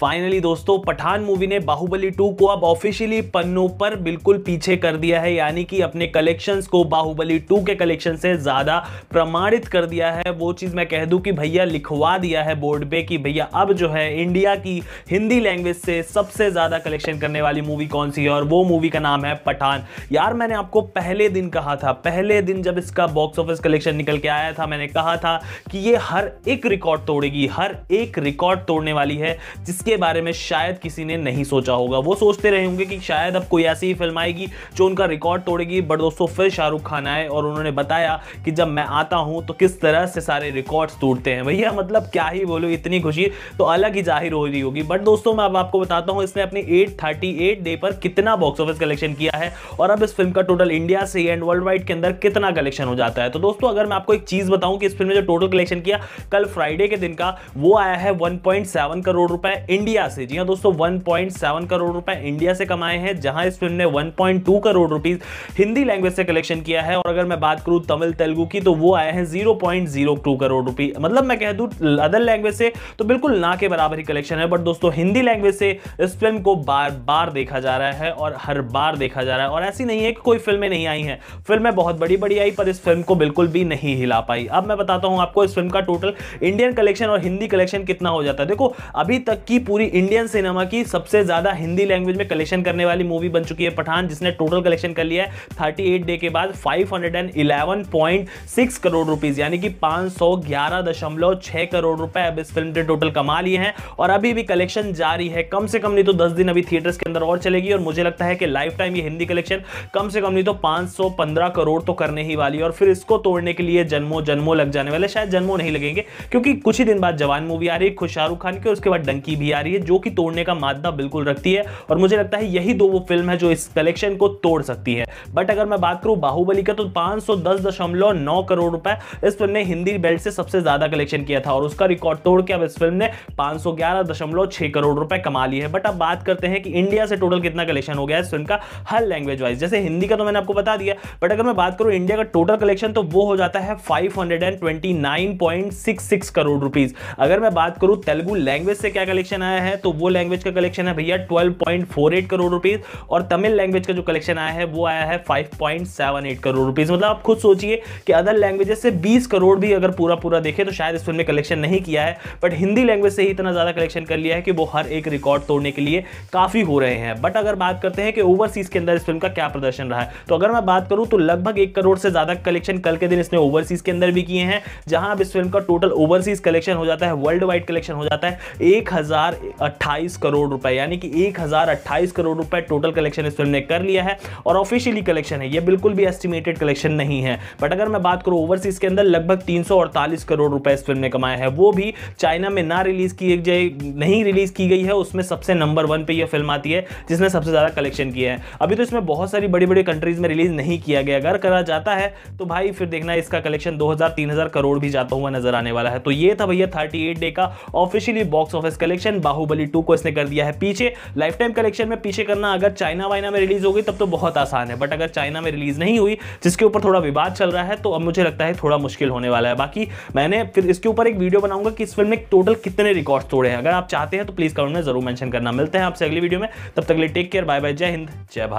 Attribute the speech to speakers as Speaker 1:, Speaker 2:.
Speaker 1: finally दोस्तों Pathan movie ने बाहुबली 2 को अब ऑफिशियली पन्नों पर बिल्कुल पीछे कर दिया है यानी कि अपने कलेक्शंस को बाहुबली 2 के कलेक्शन से ज़्यादा प्रमाणित कर दिया है वो चीज़ मैं कह दूं कि भैया लिखवा दिया है बोर्ड पे कि भैया अब जो है इंडिया की हिंदी लैंग्वेज से सबसे ज़्यादा कलेक्शन करने वाली मूवी कौन सी है और वो मूवी का नाम है पठान यार मैंने आपको पहले दिन कहा था पहले दिन जब इसका बॉक्स ऑफिस कलेक्शन निकल के आया था मैंने कहा था कि ये हर एक रिकॉर्ड तोड़ेगी हर एक रिकॉर्ड तोड़ने वाली है जिस इसके बारे में शायद किसी ने नहीं सोचा होगा वो सोचते रहे होंगे कि शायद अब कोई ऐसी फिल्म आएगी जो उनका रिकॉर्ड तोड़ेगी बट दोस्तों फिर शाहरुख खान आए और उन्होंने बताया कि जब मैं आता हूँ तो किस तरह से सारे रिकॉर्ड्स टूटते हैं भैया मतलब क्या ही बोलो इतनी खुशी तो अलग ही जाहिर हो रही होगी बट दोस्तों मैं अब आपको बताता हूँ इसने अपने एट डे पर कितना बॉक्स ऑफिस कलेक्शन किया है और अब इस फिल्म का टोटल इंडिया से एंड वर्ल्ड वाइड के अंदर कितना कलेक्शन हो जाता है तो दोस्तों अगर मैं आपको एक चीज़ बताऊं कि इस फिल्म ने जो टोटल कलेक्शन किया कल फ्राइडे के दिन का वो आया है 1.7 करोड़ रुपए इंडिया से जी हाँ दोस्तों 1.7 करोड़ रुपए इंडिया से कमाए हैं जहां इस फिल्म ने 1.2 करोड़ रुपीज हिंदी लैंग्वेज से कलेक्शन किया है और अगर मैं बात करूं तमिल तेलुगु की तो वो आए हैं टू करोड़ रुपी मतलब मैं कह दू अदर लैंग्वेज से तो बिल्कुल ना के बराबर ही कलेक्शन है बट दोस्तों हिंदी लैंग्वेज से इस फिल्म को बार बार देखा जा रहा है और हर बार देखा जा रहा है और ऐसी नहीं है कि कोई फिल्में नहीं आई हैं फिल्में बहुत बड़ी बड़ी आई पर इस फिल्म को बिल्कुल भी नहीं हिला पाई अब मैं बताता हूँ आपको इस फिल्म का टोटल इंडियन कलेक्शन और हिंदी कलेक्शन कितना हो जाता है देखो अभी तक की पूरी इंडियन सिनेमा की सबसे ज़्यादा हिंदी लैंग्वेज में कलेक्शन करने वाली मूवी बन चुकी है पठान जिसने टोटल कलेक्शन कर लिया है थर्टी डे के बाद फाइव करोड़ रुपीज़ यानी कि पांच करोड़ रुपए अब इस फिल्म ने टोटल कमा लिए हैं और अभी भी कलेक्शन जारी है कम से कम नहीं तो दस दिन अभी थिएटर्स के अंदर और चलेगी और मुझे लगता है कि लाइफ टाइम ये हिंदी कलेक्शन कम से कम नहीं तो 515 करोड़ तो करने ही वाली है और फिर इसको तोड़ने के लिए जन्मों जन्मों लग जाने वाले शायद जन्मों नहीं लगेंगे क्योंकि कुछ ही दिन बाद जवान मूवी आ रही है खुशाहरुख शाहरुख खान की और उसके बाद डंकी भी आ रही है जो कि तोड़ने का मादा बिल्कुल रखती है और मुझे लगता है यही दो वो फिल्म है जो इस कलेक्शन को तोड़ सकती है बट अगर मैं बात करूं बाहुबली का तो पांच करोड़ रुपए इस फिल्म ने हिंदी बेल्ट से सबसे ज्यादा कलेक्शन किया था और उसका रिकॉर्ड तोड़ के अब इस फिल्म ने पांच करोड़ रुपए कमा लिया है बट अब बात करते हैं कि इंडिया से टोटल कितना कलेक्शन हो गया है इस फिल्म का हर लैंग्वेज वाइज जैसे हिंदी का तो मैंने आपको बता दिया बट अगर मैं बात करूं इंडिया का टोटल कलेक्शन तो वो हो जाता है फाइव करोड़ रुपीज अगर मैं बात करूं तेलुगु लैंग्वेज से क्या कलेक्शन आया है तो वो लैंग्वेज का कलेक्शन है भैया 12.48 करोड़ रुपीज और तमिल लैंग्वेज का जो कलेक्शन आया है वो आया है 5.78 करोड़ रुपीज मतलब आप खुद सोचिए कि अदर लैंग्वेजेस से 20 करोड़ भी अगर पूरा पूरा देखें तो शायद इस फिल्म ने कलेक्शन नहीं किया है बट हिंदी लैंग्वेज से ही इतना ज़्यादा कलेक्शन कर लिया है कि वो हर एक रिकॉर्ड तोड़ने के लिए काफ़ी हो रहे हैं बट अगर बात करते हैं कि ओवरसीज के अंदर इस फिल्म का क्या प्रदर्शन रहा है तो अगर मैं बात करूँ तो लगभग एक करोड़ से ज़्यादा कलेक्शन कल के दिन इसने ओवरसीज के अंदर भी किए हैं जहां अब इस फिल्म का टोटल ओवरसीज कलेक्शन हो जाता है वर्ल्ड वाइड कलेक्शन हो जाता है एक हजार करोड़ रुपए यानी कि एक करोड़ रुपए टोटल कलेक्शन इस फिल्म ने कर लिया है और ऑफिशियली कलेक्शन है ये बिल्कुल भी एस्टिमेटेड कलेक्शन नहीं है बट अगर मैं बात करूँ ओवरसीज के अंदर लगभग तीन करोड़ रुपए इस फिल्म ने कमाया है वो भी चाइना में ना रिलीज की जाए नहीं रिलीज की गई है उसमें सबसे नंबर वन पे यह फिल्म आती है जिसने सबसे ज़्यादा कलेक्शन किया है अभी तो इसमें बहुत सारी बड़ी बड़ी कंट्रीज़ में रिलीज नहीं किया गया अगर करा जाता है तो भाई फिर देखना इसका कलेक्शन दो हज़ार करोड़ भी जाता हुआ नजर आने वाला है तो ये था भैया थर्टी डे का officially box office collection Baahubali two को इसने कर दिया है पीछे लाइफ टाइम कलेक्शन में पीछे करना अगर चाइना वाइना में रिलीज हो गई तब तो बहुत आसान है बट अगर चाइना में रिलीज नहीं हुई जिसके ऊपर थोड़ा विवाद चल रहा है तो अब मुझे लगता है थोड़ा मुश्किल होने वाला है बाकी मैंने फिर इसके ऊपर एक वीडियो बनाऊंगा कि इस फिल्म ने टोटल कितने रिकॉर्ड तोड़े हैं अगर आप चाहते हैं तो प्लीज़ कमेंट में जरूर मैंशन करना मिलते हैं आपसे अगली वीडियो में तब तक लिए टेक केयर बाय बाय जय हिंद जय भारत